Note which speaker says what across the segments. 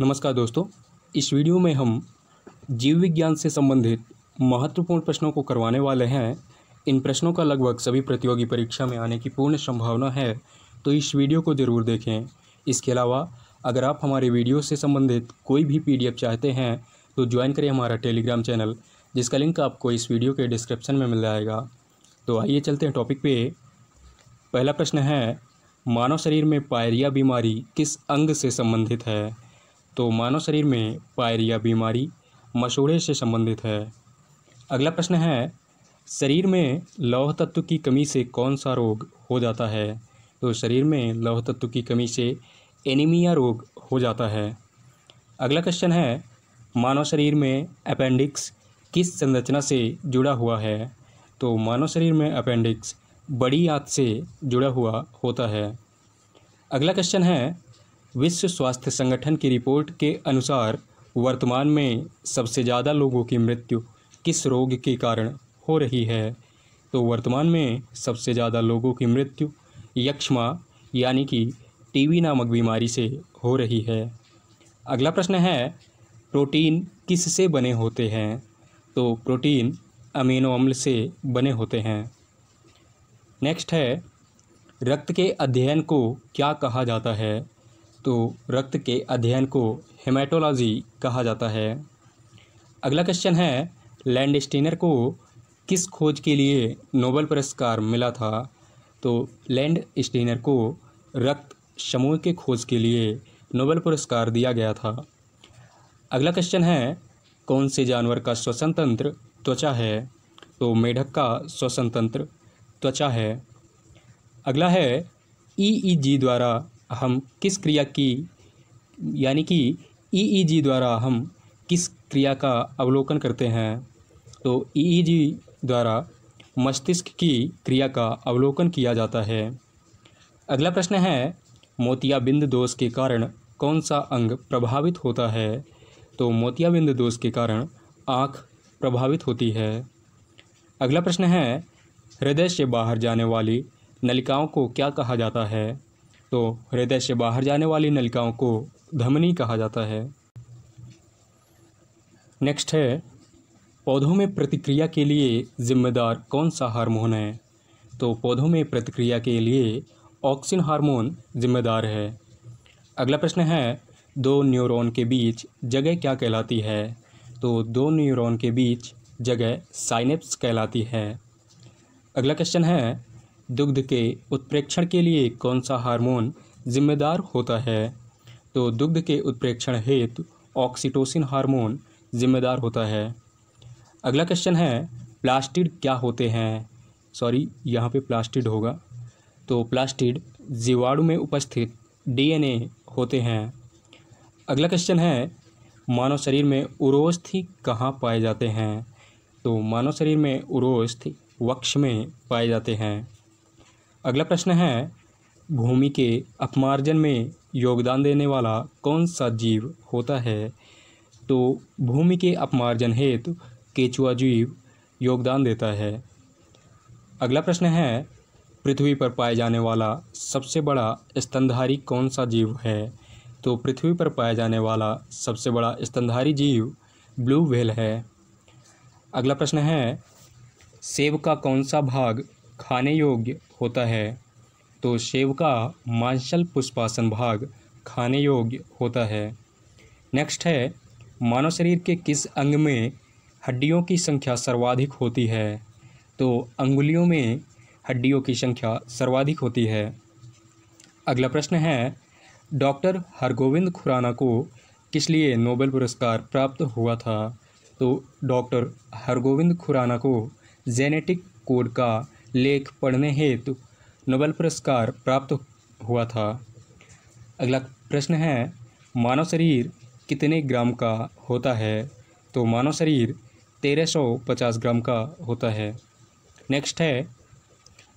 Speaker 1: नमस्कार दोस्तों इस वीडियो में हम जीव विज्ञान से संबंधित महत्वपूर्ण प्रश्नों को करवाने वाले हैं इन प्रश्नों का लगभग सभी प्रतियोगी परीक्षा में आने की पूर्ण संभावना है तो इस वीडियो को ज़रूर देखें इसके अलावा अगर आप हमारे वीडियो से संबंधित कोई भी पी चाहते हैं तो ज्वाइन करें हमारा टेलीग्राम चैनल जिसका लिंक आपको इस वीडियो के डिस्क्रिप्शन में मिल जाएगा तो आइए चलते हैं टॉपिक पे पहला प्रश्न है मानव शरीर में पायरिया बीमारी किस अंग से संबंधित है तो मानव शरीर में पायरिया बीमारी मसूड़े से संबंधित है अगला प्रश्न है शरीर में लौह तत्व की कमी से कौन सा रोग हो जाता है तो शरीर में लौह तत्व की कमी से एनीमिया रोग हो जाता है अगला क्वेश्चन है मानव शरीर में अपेंडिक्स किस संरचना से जुड़ा हुआ है तो मानव शरीर में अपेंडिक्स बड़ी आंत से जुड़ा हुआ होता है अगला क्वेश्चन है विश्व स्वास्थ्य संगठन की रिपोर्ट के अनुसार वर्तमान में सबसे ज़्यादा लोगों की मृत्यु किस रोग के कारण हो रही है तो वर्तमान में सबसे ज़्यादा लोगों की मृत्यु यक्षमा यानी कि टीबी नामक बीमारी से हो रही है अगला प्रश्न है प्रोटीन किस से बने होते हैं तो प्रोटीन अमीनो अम्ल से बने होते हैं नेक्स्ट है रक्त के अध्ययन को क्या कहा जाता है तो रक्त के अध्ययन को हेमाटोलॉजी कहा जाता है अगला क्वेश्चन है लैंडस्टीनर को किस खोज के लिए नोबल पुरस्कार मिला था तो लैंड स्टीनर को रक्त समूह के खोज के लिए नोबल पुरस्कार दिया गया था अगला क्वेश्चन है कौन से जानवर का श्वसन तंत्र त्वचा है तो मेढक का श्वसन तंत्र त्वचा है अगला है ईईजी e e द्वारा हम किस क्रिया की यानी कि ईईजी e e द्वारा हम किस क्रिया का अवलोकन करते हैं तो ईईजी e द्वारा मस्तिष्क की क्रिया का अवलोकन किया जाता है अगला प्रश्न है मोतियाबिंद दोष के कारण कौन सा अंग प्रभावित होता है तो मोतियाबिंद दोष के कारण आँख प्रभावित होती है अगला प्रश्न है हृदय से बाहर जाने वाली नलिकाओं को क्या कहा जाता है तो हृदय से बाहर जाने वाली नलिकाओं को धमनी कहा जाता है नेक्स्ट है पौधों में प्रतिक्रिया के लिए जिम्मेदार कौन सा हार्मोन है तो पौधों में प्रतिक्रिया के लिए ऑक्सिन हार्मोन जिम्मेदार है अगला प्रश्न है दो न्यूरॉन के बीच जगह क्या कहलाती है तो दो न्यूरॉन के बीच जगह साइनेप्स कहलाती है अगला क्वेश्चन है दुग्ध के उत्प्रेक्षण के लिए कौन सा हार्मोन जिम्मेदार होता है तो दुग्ध के उत्प्रेक्षण हेतु ऑक्सीटोसिन हार्मोन जिम्मेदार होता है अगला क्वेश्चन है प्लास्टिड क्या होते हैं सॉरी यहाँ पे प्लास्टिड होगा तो प्लास्टिड जीवाणु में उपस्थित डीएनए होते हैं अगला क्वेश्चन है मानव शरीर में उरोस्थि कहाँ पाए जाते हैं तो मानव शरीर में उरोस्थ वक्ष में पाए जाते हैं अगला प्रश्न है भूमि के अपमार्जन में योगदान देने वाला कौन सा जीव होता है तो भूमि के अपमार्जन हेतु केचुआ जीव योगदान देता है अगला प्रश्न है पृथ्वी पर पाया जाने वाला सबसे बड़ा स्तनधारी कौन सा जीव है तो पृथ्वी पर पाया जाने वाला सबसे बड़ा स्तनधारी जीव ब्लू व्हेल है अगला प्रश्न है सेब का कौन सा भाग खाने योग्य होता है तो शिव का मांसल पुष्पासन भाग खाने योग्य होता है नेक्स्ट है मानव शरीर के किस अंग में हड्डियों की संख्या सर्वाधिक होती है तो अंगुलियों में हड्डियों की संख्या सर्वाधिक होती है अगला प्रश्न है डॉक्टर हरगोविंद खुराना को किस लिए नोबेल पुरस्कार प्राप्त हुआ था तो डॉक्टर हरगोविंद खुराना को जेनेटिक कोड का लेख पढ़ने हेतु नोबेल पुरस्कार प्राप्त हुआ था अगला प्रश्न है मानव शरीर कितने ग्राम का होता है तो मानव शरीर तेरह सौ पचास ग्राम का होता है नेक्स्ट है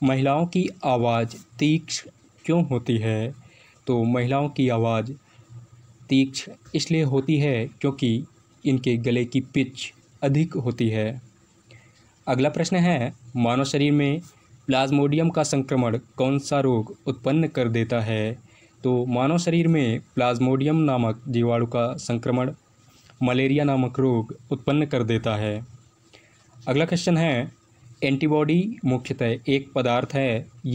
Speaker 1: महिलाओं की आवाज़ तीक्ष क्यों होती है तो महिलाओं की आवाज़ तीक्ष इसलिए होती है क्योंकि इनके गले की पिच अधिक होती है अगला प्रश्न है मानव शरीर में प्लाज्मोडियम का संक्रमण कौन सा रोग उत्पन्न कर देता है तो मानव शरीर में प्लाज्मोडियम नामक जीवाणु का संक्रमण मलेरिया नामक रोग उत्पन्न कर देता है अगला क्वेश्चन है एंटीबॉडी मुख्यतः एक पदार्थ है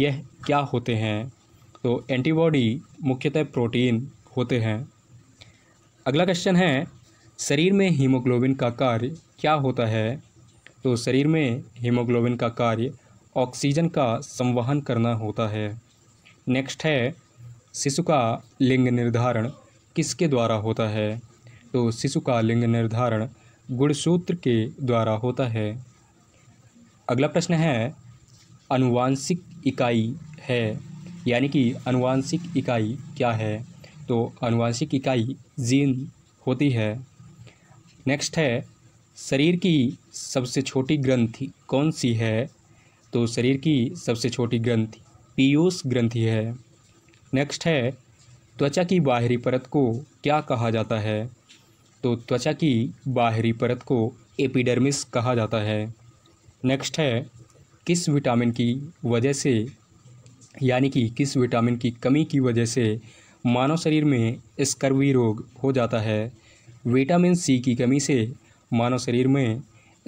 Speaker 1: यह क्या होते हैं तो एंटीबॉडी मुख्यतः प्रोटीन होते हैं अगला क्वेश्चन है शरीर में हीमोग्लोबिन का कार्य क्या होता है तो शरीर में हीमोग्लोबिन का कार्य ऑक्सीजन का संवहन करना होता है नेक्स्ट है शिशु का लिंग निर्धारण किसके द्वारा होता है तो शिशु का लिंग निर्धारण गुणसूत्र के द्वारा होता है अगला प्रश्न है अनुवांशिक इकाई है यानी कि अनुवांशिक इकाई क्या है तो अनुवांशिक इकाई जीन होती है नेक्स्ट है शरीर की सबसे छोटी ग्रंथि कौन सी है तो शरीर की सबसे छोटी ग्रंथि पीयूष ग्रंथि है नेक्स्ट है त्वचा की बाहरी परत को क्या कहा जाता है तो त्वचा की बाहरी परत को एपिडर्मिस कहा जाता है नेक्स्ट है किस विटामिन की वजह से यानी कि किस विटामिन की कमी की वजह से मानव शरीर में स्कर्वी रोग हो जाता है विटामिन सी की कमी से मानव शरीर में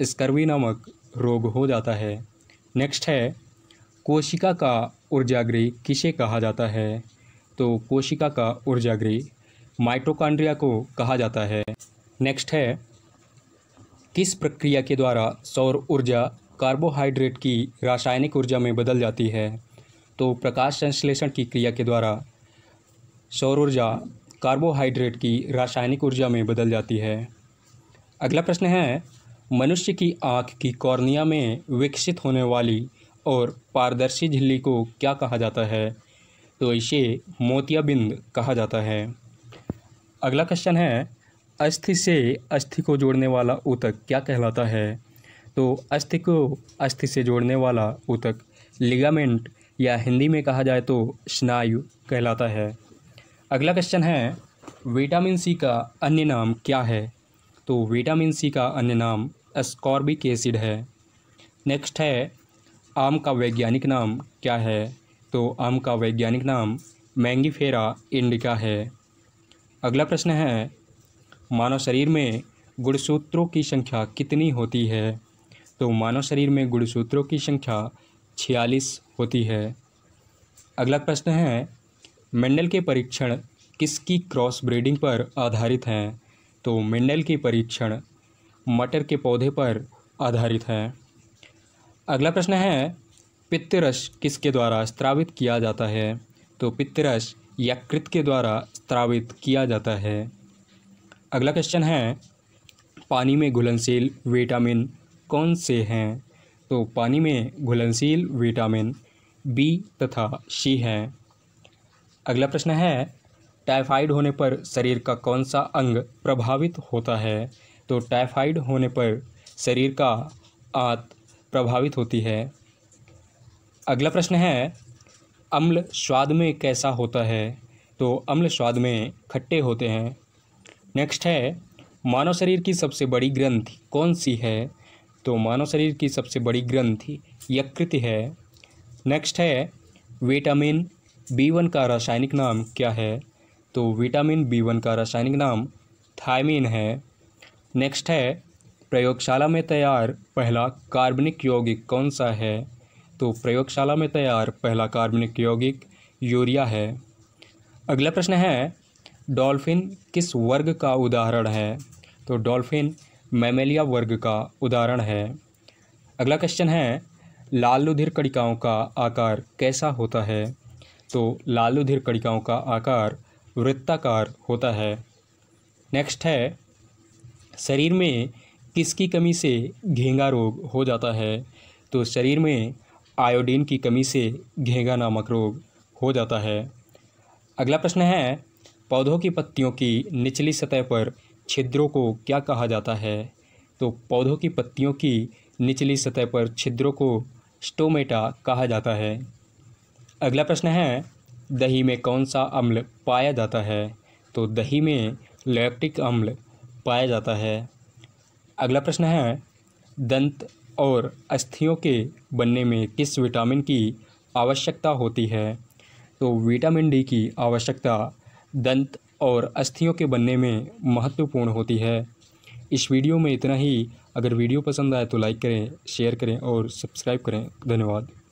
Speaker 1: स्कर्वी नामक रोग हो जाता है नेक्स्ट है कोशिका का ऊर्जाग्री किसे कहा जाता है तो कोशिका का ऊर्जाग्री माइटोकांड्रिया को कहा जाता है नेक्स्ट है किस प्रक्रिया के द्वारा सौर ऊर्जा कार्बोहाइड्रेट की रासायनिक ऊर्जा में बदल जाती है तो प्रकाश संश्लेषण की क्रिया के द्वारा सौर ऊर्जा कार्बोहाइड्रेट की रासायनिक ऊर्जा में बदल जाती है अगला प्रश्न है मनुष्य की आँख की कॉर्निया में विकसित होने वाली और पारदर्शी झिल्ली को क्या कहा जाता है तो इसे मोतियाबिंद कहा जाता है अगला क्वेश्चन है अस्थि से अस्थि को जोड़ने वाला ऊतक क्या कहलाता है तो अस्थि को अस्थि से जोड़ने वाला ऊतक लिगामेंट या हिंदी में कहा जाए तो स्नायु कहलाता है अगला क्वेश्चन है विटामिन सी का अन्य नाम क्या है तो विटामिन सी का अन्य नाम एस्कॉर्बिक एसिड है नेक्स्ट है आम का वैज्ञानिक नाम क्या है तो आम का वैज्ञानिक नाम मैंगीफेरा इंडिका है अगला प्रश्न है मानव शरीर में गुणसूत्रों की संख्या कितनी होती है तो मानव शरीर में गुणसूत्रों की संख्या छियालीस होती है अगला प्रश्न है मेंडल के परीक्षण किसकी क्रॉस ब्रीडिंग पर आधारित हैं तो मेंडल के परीक्षण मटर के पौधे पर आधारित है अगला प्रश्न है पित्तरस किसके द्वारा स्त्रावित किया जाता है तो पित्तरस यकृत के द्वारा स्त्रावित किया जाता है अगला क्वेश्चन है पानी में घुलनशील विटामिन कौन से हैं तो पानी में घुलनशील विटामिन बी तथा सी हैं अगला प्रश्न है टाइफाइड होने पर शरीर का कौन सा अंग प्रभावित होता है तो टाइफाइड होने पर शरीर का आंत प्रभावित होती है अगला प्रश्न है अम्ल स्वाद में कैसा होता है तो अम्ल स्वाद में खट्टे होते हैं नेक्स्ट है मानव शरीर की सबसे बड़ी ग्रंथि कौन सी है तो मानव शरीर की सबसे बड़ी ग्रंथि यकृत है नेक्स्ट है विटामिन बी वन का रासायनिक नाम क्या है तो विटामिन बी वन का रासायनिक नाम थायमिन है नेक्स्ट है प्रयोगशाला में तैयार पहला कार्बनिक यौगिक कौन सा है तो प्रयोगशाला में तैयार पहला कार्बनिक यौगिक यूरिया है अगला प्रश्न है डॉल्फिन किस वर्ग का उदाहरण है तो डॉल्फिन मैमेलिया वर्ग का उदाहरण है अगला क्वेश्चन है लाल लुधिर कड़िकाओं का आकार कैसा होता है तो लाल लुधिर कड़िकाओं का आकार वृत्ताकार होता है नेक्स्ट है शरीर में किसकी कमी से घेंगा रोग हो जाता है तो शरीर में आयोडीन की कमी से घेंगा नामक रोग हो जाता है अगला प्रश्न है पौधों की पत्तियों की निचली सतह पर छिद्रों को क्या कहा जाता है तो पौधों की पत्तियों की निचली सतह पर छिद्रों को स्टोमेटा कहा जाता है अगला प्रश्न है दही में कौन सा अम्ल पाया जाता है तो दही में लैक्टिक अम्ल पाया जाता है अगला प्रश्न है दंत और अस्थियों के बनने में किस विटामिन की आवश्यकता होती है तो विटामिन डी की आवश्यकता दंत और अस्थियों के बनने में महत्वपूर्ण होती है इस वीडियो में इतना ही अगर वीडियो पसंद आए तो लाइक करें शेयर करें और सब्सक्राइब करें धन्यवाद